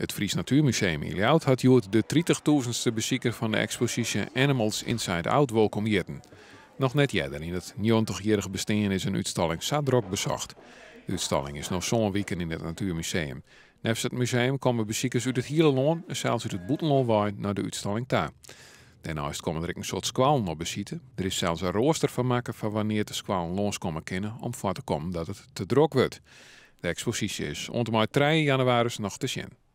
Het Fries Natuurmuseum in had Joert de 30.000ste bezieker van de expositie Animals Inside Out welkom welkomjeren. Nog net dan in het 90-jarige bestaan is een uitstalling Sadrok bezocht. De uitstalling is nog zo'n weekend in het Natuurmuseum. Nefs het museum komen bezoekers uit het hele en zelfs uit het Boetenloonwaai naar de uitstalling daar. Daarnaast komen er een soort squalen op bezieten. Er is zelfs een rooster van maken van wanneer de squalen komen kennen om voor te komen dat het te drok wordt. De expositie is rond 3 januari nog te zien.